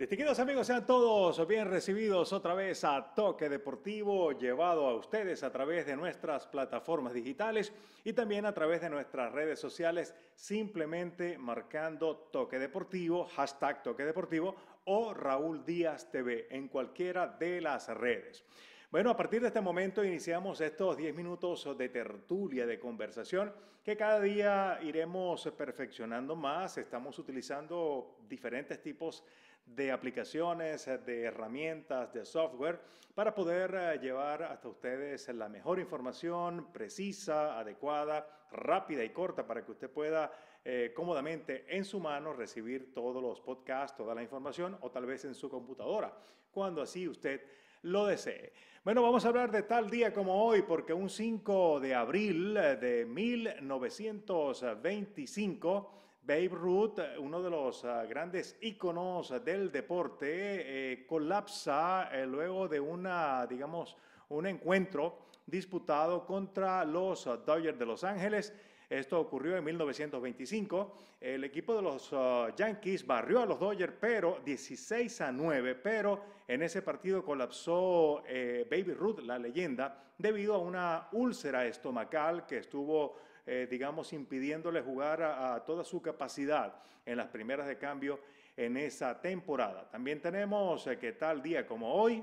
Distinguidos amigos, sean todos bien recibidos otra vez a Toque Deportivo, llevado a ustedes a través de nuestras plataformas digitales y también a través de nuestras redes sociales, simplemente marcando Toque Deportivo, hashtag Toque Deportivo o Raúl Díaz TV en cualquiera de las redes. Bueno, a partir de este momento iniciamos estos 10 minutos de tertulia, de conversación, que cada día iremos perfeccionando más. Estamos utilizando diferentes tipos de de aplicaciones, de herramientas, de software, para poder eh, llevar hasta ustedes la mejor información precisa, adecuada, rápida y corta para que usted pueda eh, cómodamente en su mano recibir todos los podcasts, toda la información o tal vez en su computadora, cuando así usted lo desee. Bueno, vamos a hablar de tal día como hoy, porque un 5 de abril eh, de 1925, Babe Ruth, uno de los ah, grandes iconos del deporte, eh, colapsa eh, luego de una, digamos, un encuentro disputado contra los Dodgers de Los Ángeles. Esto ocurrió en 1925. El equipo de los ah, Yankees barrió a los Dodgers, pero 16 a 9. Pero en ese partido colapsó eh, Baby Ruth, la leyenda, debido a una úlcera estomacal que estuvo eh, digamos, impidiéndole jugar a, toda su capacidad en las primeras de cambio en esa temporada. También tenemos eh, que tal día como hoy,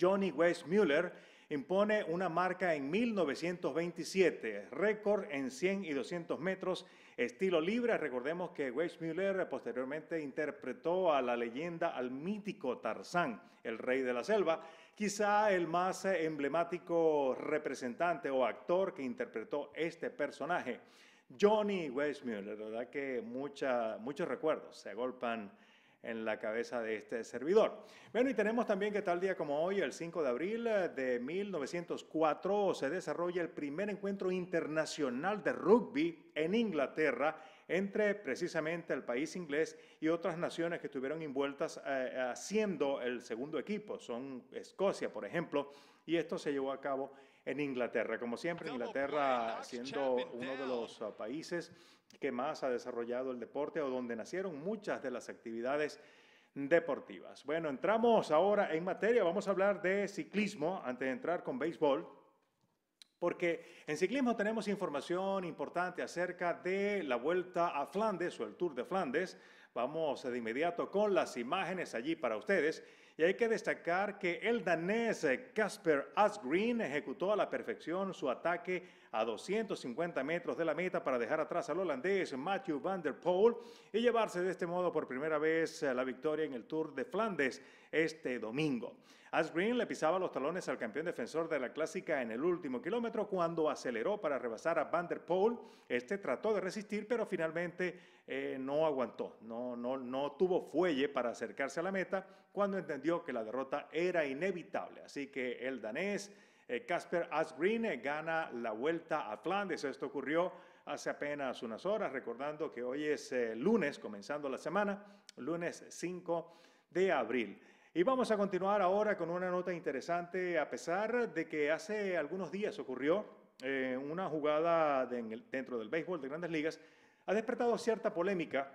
Johnny Weissmuller impone una marca en 1927, récord en 100 y 200 metros, estilo libre. Recordemos que Weissmuller eh, posteriormente interpretó a la leyenda, al mítico Tarzán, el rey de la selva, Quizá el más emblemático representante o actor que interpretó este personaje, Johnny westmiller la verdad que muchos recuerdos se agolpan en la cabeza de este servidor. Bueno, y tenemos también que tal día como hoy, el 5 de abril eh, de 1904, se desarrolla el primer encuentro internacional de rugby en Inglaterra entre precisamente el país inglés y otras naciones que estuvieron envueltas eh, haciendo el segundo equipo. Son Escocia, por ejemplo, y esto se llevó a cabo en Inglaterra. Como siempre, Inglaterra siendo uno de los ah, países que más ha desarrollado el deporte o donde nacieron muchas de las actividades deportivas. Bueno, entramos ahora en materia, vamos a hablar de ciclismo antes de entrar con béisbol. Porque en ciclismo tenemos información importante acerca de la vuelta a Flandes o el Tour de Flandes. Vamos de inmediato con las imágenes allí para ustedes. Y hay que destacar que el danés eh, Casper Asgreen ejecutó a la perfección su ataque a 250 metros de la meta para dejar atrás al holandés Matthew van der Poel y llevarse de este modo por primera vez eh, la victoria en el Tour de Flandes este domingo. Ash Green le pisaba los talones al campeón defensor de la clásica en el último kilómetro cuando aceleró para rebasar a Van der Poel. Este trató de resistir, pero finalmente eh, no aguantó, no, no, no tuvo fuelle para acercarse a la meta cuando entendió que la derrota era inevitable. Así que el danés eh, Casper Asgreen eh, gana la vuelta a Flandes. Esto ocurrió hace apenas unas horas, recordando que hoy es eh, lunes, comenzando la semana, lunes 5 de abril. Y vamos a continuar ahora con una nota interesante, a pesar de que hace algunos días ocurrió una jugada dentro del béisbol de grandes ligas, ha despertado cierta polémica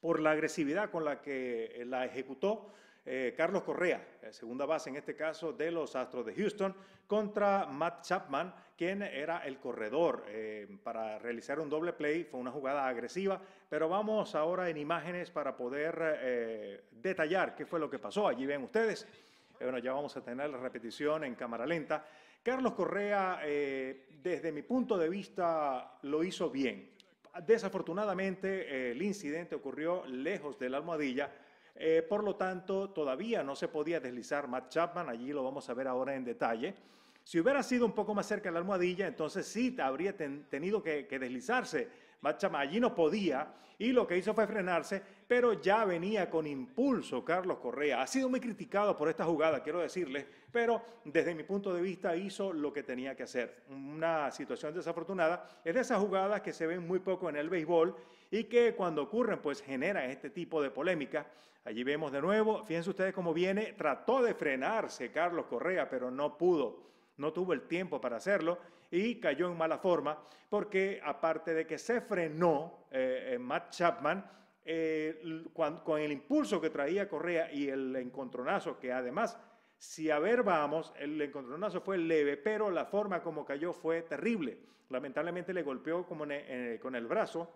por la agresividad con la que la ejecutó eh, Carlos Correa, eh, segunda base en este caso de los Astros de Houston, contra Matt Chapman, quien era el corredor eh, para realizar un doble play. Fue una jugada agresiva, pero vamos ahora en imágenes para poder detallar qué fue lo que pasó. Allí ven ustedes. Bueno, ya vamos a tener la repetición en cámara lenta. Carlos Correa, desde mi punto de vista, lo hizo bien desafortunadamente el incidente ocurrió lejos de la almohadilla eh, por lo tanto, todavía no se podía deslizar Matt Chapman, allí lo vamos a ver ahora en detalle. Si hubiera sido un poco más cerca de la almohadilla, entonces sí habría tenido que deslizarse Machama allí no podía y lo que hizo fue frenarse, pero ya venía con impulso Carlos Correa. Ha sido muy criticado por esta jugada, quiero decirles, pero desde mi punto de vista hizo lo que tenía que hacer. Una situación desafortunada. Es de esas jugadas que se ven muy poco en el béisbol y que cuando ocurren pues genera este tipo de polémica. Allí vemos de nuevo, fíjense ustedes cómo viene, trató de frenarse Carlos Correa, pero no pudo no tuvo el tiempo para hacerlo y cayó en mala forma porque aparte de que se frenó eh, eh, Matt Chapman, eh, con, el impulso que traía Correa y el encontronazo que además, si a ver vamos, el encontronazo fue leve, pero la forma como cayó fue terrible. Lamentablemente le golpeó como con el brazo,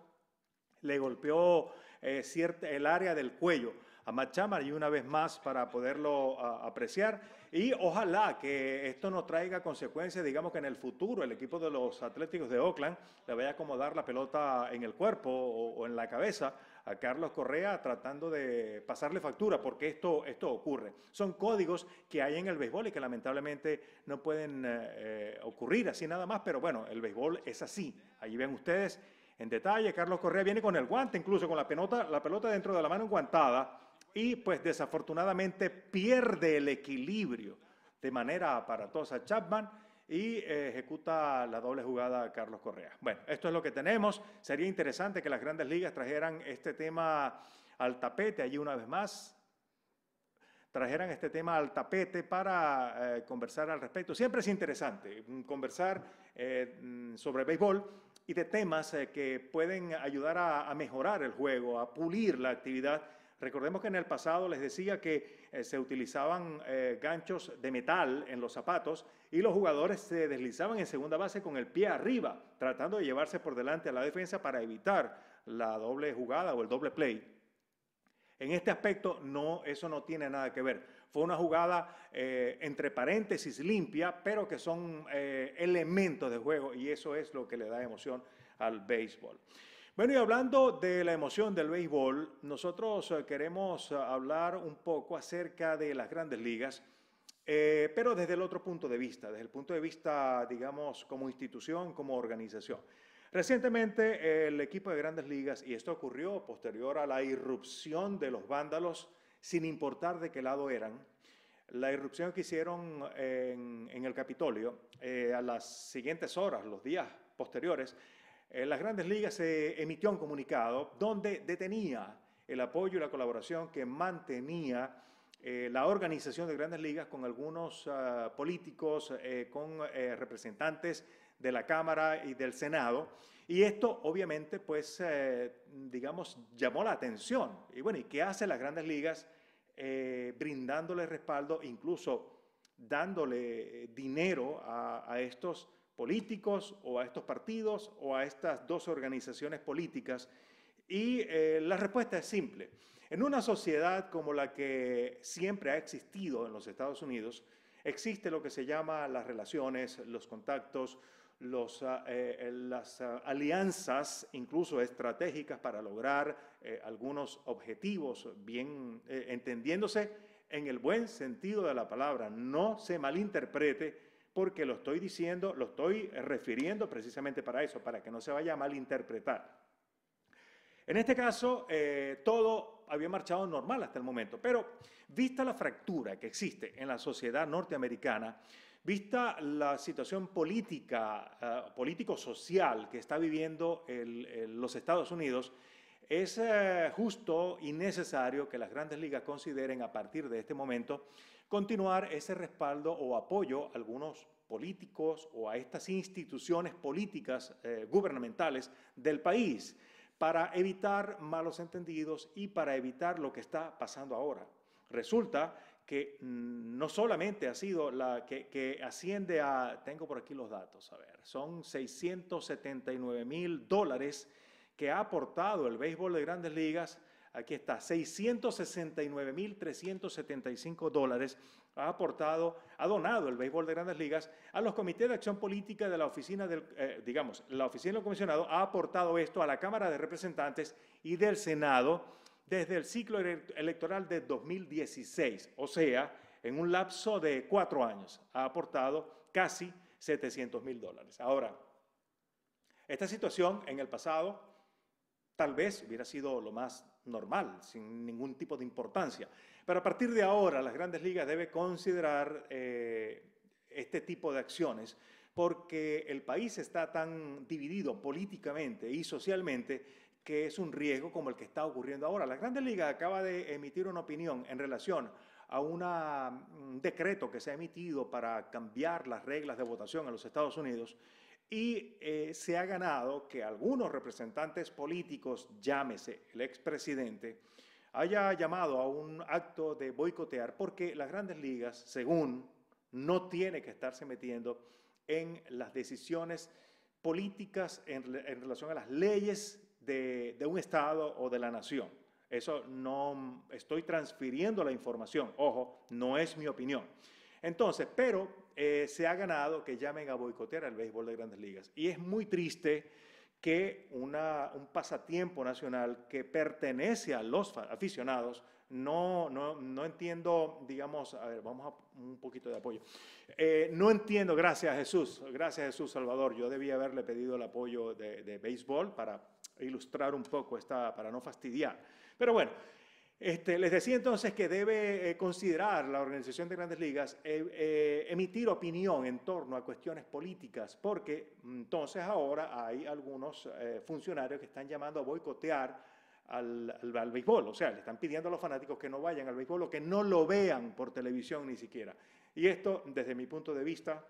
le golpeó el área del cuello a Matt Chapman y una vez más para poderlo apreciar y ojalá que esto no traiga consecuencias, digamos que en el futuro el equipo de los Atléticos de Oakland le vaya a acomodar la pelota en el cuerpo o, en la cabeza a Carlos Correa tratando de pasarle factura, porque esto, esto ocurre. Son códigos que hay en el béisbol y que lamentablemente no pueden eh, eh, ocurrir así nada más, pero bueno, el béisbol es así. Allí ven ustedes en detalle, Carlos Correa viene con el guante, incluso con la pelota, la pelota dentro de la mano enguantada y pues desafortunadamente pierde el equilibrio de manera aparatosa Chapman y eh, ejecuta la doble jugada a Carlos Correa. Bueno, esto es lo que tenemos. Sería interesante que las grandes ligas trajeran este tema al tapete allí una vez más trajeran este tema al tapete para eh, conversar al respecto. Siempre es interesante mm, conversar eh, mm, sobre béisbol y de temas que pueden ayudar a, a mejorar el juego, a pulir la actividad Recordemos que en el pasado les decía que eh, se utilizaban eh, ganchos de metal en los zapatos y los jugadores se deslizaban en segunda base con el pie arriba, tratando de llevarse por delante a la defensa para evitar la doble jugada o el doble play. En este aspecto, no, eso no tiene nada que ver. Fue una jugada eh, entre paréntesis limpia, pero que son elementos de juego y eso es lo que le da emoción al béisbol. Bueno, y hablando de la emoción del béisbol, nosotros eh, queremos eh, hablar un poco acerca de las grandes ligas, eh, pero desde el otro punto de vista, desde el punto de vista, digamos, como institución, como organización. Recientemente el equipo de grandes ligas, y esto ocurrió posterior a la irrupción de los vándalos, sin importar de qué lado eran, la irrupción que hicieron en, el Capitolio a las siguientes horas, los días posteriores, eh, las grandes ligas se emitió un comunicado donde detenía el apoyo y la colaboración que mantenía eh, la organización de grandes ligas con algunos ah, políticos, eh, con representantes de la Cámara y del Senado. Y esto obviamente, pues, digamos, llamó la atención. Y bueno, ¿y qué hacen las grandes ligas brindándole respaldo, incluso dándole dinero a, a estos políticos o a estos partidos o a estas dos organizaciones políticas? Y eh, la respuesta es simple. En una sociedad como la que siempre ha existido en los Estados Unidos, existe lo que se llama las relaciones, los contactos, ah, eh, las ah, alianzas, incluso estratégicas, para lograr eh, algunos objetivos, bien entendiéndose en el buen sentido de la palabra. No se malinterprete porque lo estoy diciendo, lo estoy eh, refiriendo precisamente para eso, para que no se vaya a malinterpretar. En este caso, eh, todo había marchado normal hasta el momento, pero vista la fractura que existe en la sociedad norteamericana, vista la situación política, eh, político-social que está viviendo los Estados Unidos, es eh, justo y necesario que las grandes ligas consideren a partir de este momento continuar ese respaldo o apoyo a algunos políticos o a estas instituciones políticas eh, gubernamentales del país para evitar malos entendidos y para evitar lo que está pasando ahora. Resulta que mm, no solamente ha sido la que, que asciende a, tengo por aquí los datos, a ver, son 679 mil dólares que ha aportado el béisbol de grandes ligas, aquí está, 669.375 dólares ha aportado, ha donado el béisbol de grandes ligas a los comités de acción política de la oficina del, eh, digamos, la oficina del comisionado ha aportado esto a la Cámara de Representantes y del Senado desde el ciclo electoral de 2016, o sea, en un lapso de cuatro años, ha aportado casi 700 mil dólares. Ahora, esta situación en el pasado tal vez hubiera sido lo más normal, sin ningún tipo de importancia. Pero a partir de ahora, las grandes ligas deben considerar eh, este tipo de acciones porque el país está tan dividido políticamente y socialmente que es un riesgo como el que está ocurriendo ahora. Las grandes ligas acaba de emitir una opinión en relación a un decreto que se ha emitido para cambiar las reglas de votación en los Estados Unidos y eh, se ha ganado que algunos representantes políticos, llámese el expresidente, haya llamado a un acto de boicotear porque las grandes ligas, según, no tiene que estarse metiendo en las decisiones políticas en, relación a las leyes de, un Estado o de la nación. Eso no estoy transfiriendo la información, ojo, no es mi opinión. Entonces, pero eh, se ha ganado que llamen a boicotear al béisbol de grandes ligas. Y es muy triste que un pasatiempo nacional que pertenece a los aficionados, no, no, no entiendo, digamos, a ver, vamos a un poquito de apoyo. Eh, no entiendo, gracias Jesús, gracias Jesús Salvador, yo debía haberle pedido el apoyo de, de béisbol para ilustrar un poco esta, para no fastidiar. Pero bueno, este, les decía entonces que debe eh, considerar la Organización de Grandes Ligas eh, eh, emitir opinión en torno a cuestiones políticas, porque entonces ahora hay algunos funcionarios que están llamando a boicotear al, béisbol, o sea, le están pidiendo a los fanáticos que no vayan al béisbol o que no lo vean por televisión ni siquiera. Y esto, desde mi punto de vista,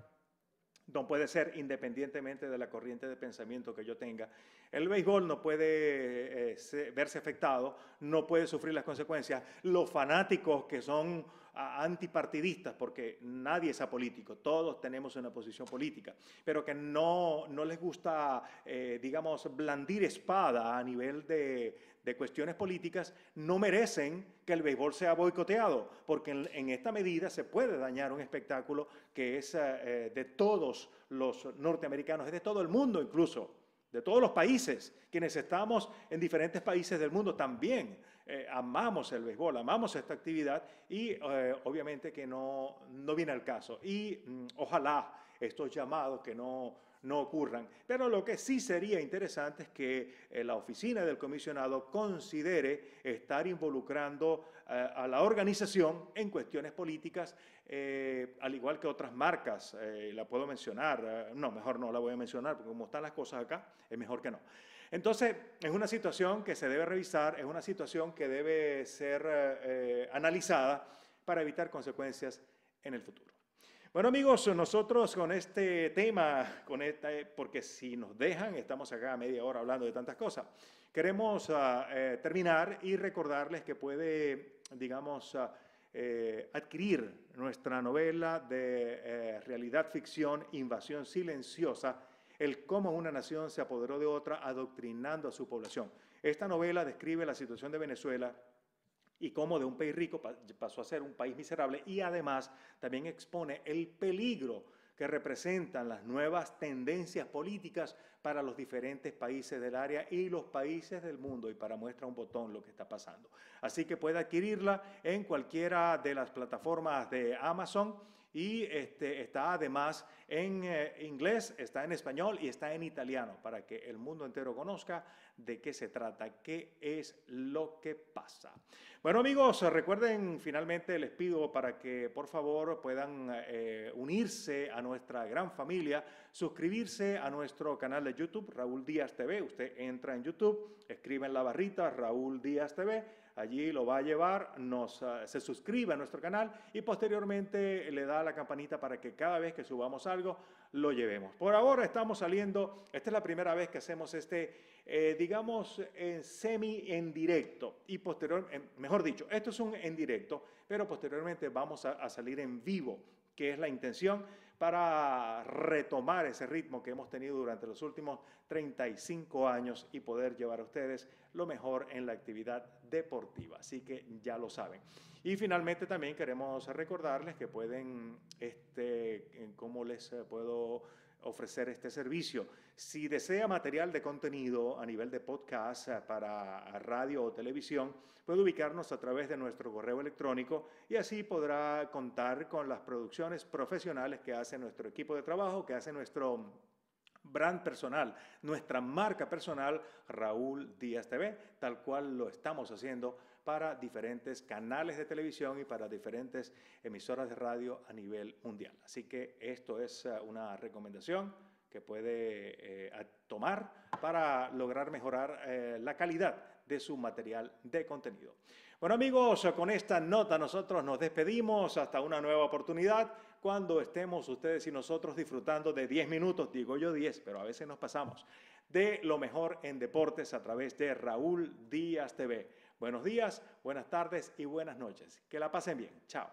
no puede ser independientemente de la corriente de pensamiento que yo tenga. El béisbol no puede eh, verse afectado, no puede sufrir las consecuencias. Los fanáticos que son antipartidistas, porque nadie es apolítico, todos tenemos una posición política, pero que no, no les gusta, eh, digamos, blandir espada a nivel de, de, cuestiones políticas, no merecen que el béisbol sea boicoteado, porque en, esta medida se puede dañar un espectáculo que es eh, eh, de todos los norteamericanos, es de todo el mundo incluso de todos los países, quienes estamos en diferentes países del mundo también eh, amamos el béisbol, amamos esta actividad y eh, obviamente que no, no viene al caso. Y mm, ojalá estos llamados que no, no ocurran. Pero lo que sí sería interesante es que eh, la oficina del comisionado considere estar involucrando a la organización en cuestiones políticas, al igual que otras marcas. la puedo mencionar, no, mejor no la voy a mencionar, porque como están las cosas acá, es mejor que no. Entonces, es una situación que se debe revisar, es una situación que debe ser eh, eh, analizada para evitar consecuencias en el futuro. Bueno amigos, nosotros con este tema, con esta, porque si nos dejan, estamos acá a media hora hablando de tantas cosas, queremos ah, eh, terminar y recordarles que puede, digamos, ah, adquirir nuestra novela de realidad ficción Invasión Silenciosa el cómo una nación se apoderó de otra adoctrinando a su población. Esta novela describe la situación de Venezuela y cómo de un país rico pasó a ser un país miserable y además también expone el peligro que representan las nuevas tendencias políticas para los diferentes países del área y los países del mundo. Y para muestra un botón lo que está pasando. Así que puede adquirirla en cualquiera de las plataformas de Amazon y este, está además en eh, inglés, está en español y está en italiano para que el mundo entero conozca de qué se trata, qué es lo que pasa. Bueno amigos, recuerden finalmente les pido para que por favor puedan eh, unirse a nuestra gran familia, suscribirse a nuestro canal de YouTube Raúl Díaz TV. Usted entra en YouTube, escribe en la barrita Raúl Díaz TV allí lo va a llevar, nos, ah, se suscriba a nuestro canal y posteriormente le da la campanita para que cada vez que subamos algo lo llevemos. Por ahora estamos saliendo, esta es la primera vez que hacemos este, eh, digamos, semi en directo y posterior, mejor dicho, esto es un en directo, pero posteriormente vamos a salir en vivo, que es la intención para retomar ese ritmo que hemos tenido durante los últimos 35 años y poder llevar a ustedes lo mejor en la actividad deportiva. Así que ya lo saben. Y finalmente también queremos recordarles que pueden, este, ¿cómo les puedo ofrecer este servicio. Si desea material de contenido a nivel de podcast eh, para eh, radio o televisión, puede ubicarnos a través de nuestro correo electrónico y así podrá contar con las producciones profesionales que hace nuestro equipo de trabajo, que hace nuestro brand personal, nuestra marca personal, Raúl Díaz TV, tal cual lo estamos haciendo para diferentes canales de televisión y para diferentes emisoras de radio a nivel mundial. Así que esto es eh, una recomendación que puede eh, tomar para lograr mejorar eh, la calidad de su material de contenido. Bueno amigos, con esta nota nosotros nos despedimos hasta una nueva oportunidad cuando estemos ustedes y nosotros disfrutando de 10 minutos, digo yo 10, pero a veces nos pasamos, de lo mejor en deportes a través de Raúl Díaz TV. Buenos días, buenas tardes y buenas noches. Que la pasen bien. Chao.